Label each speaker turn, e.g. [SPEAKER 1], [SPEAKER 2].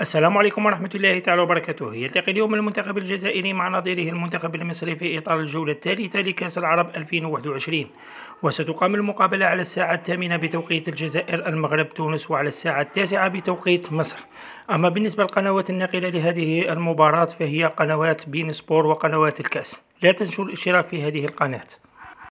[SPEAKER 1] السلام عليكم ورحمة الله تعالى وبركاته يلتقي اليوم المنتخب الجزائري مع نظيره المنتخب المصري في إطار الجولة الثالثة لكأس العرب 2021 وستقام المقابلة على الساعة الثامنة بتوقيت الجزائر المغرب تونس وعلى الساعة التاسعة بتوقيت مصر أما بالنسبة للقنوات الناقلة لهذه المباراة فهي قنوات بين سبور وقنوات الكأس لا تنسوا الاشتراك في هذه القناة